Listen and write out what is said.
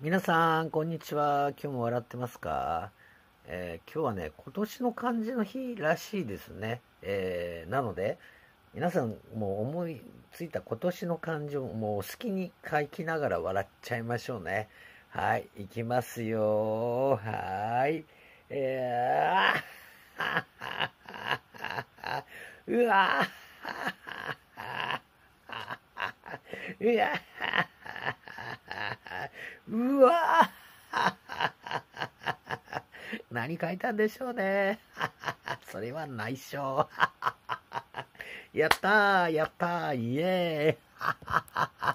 皆さん、こんにちは。今日も笑ってますか、えー、今日はね、今年の漢字の日らしいですね。えー、なので、皆さんもう思いついた今年の漢字をもう好きに書きながら笑っちゃいましょうね。はい、いきますよ。はい。えー、うわーうわーうわぁ 何書いたんでしょうね。それは内緒。やったーやったーイエーイ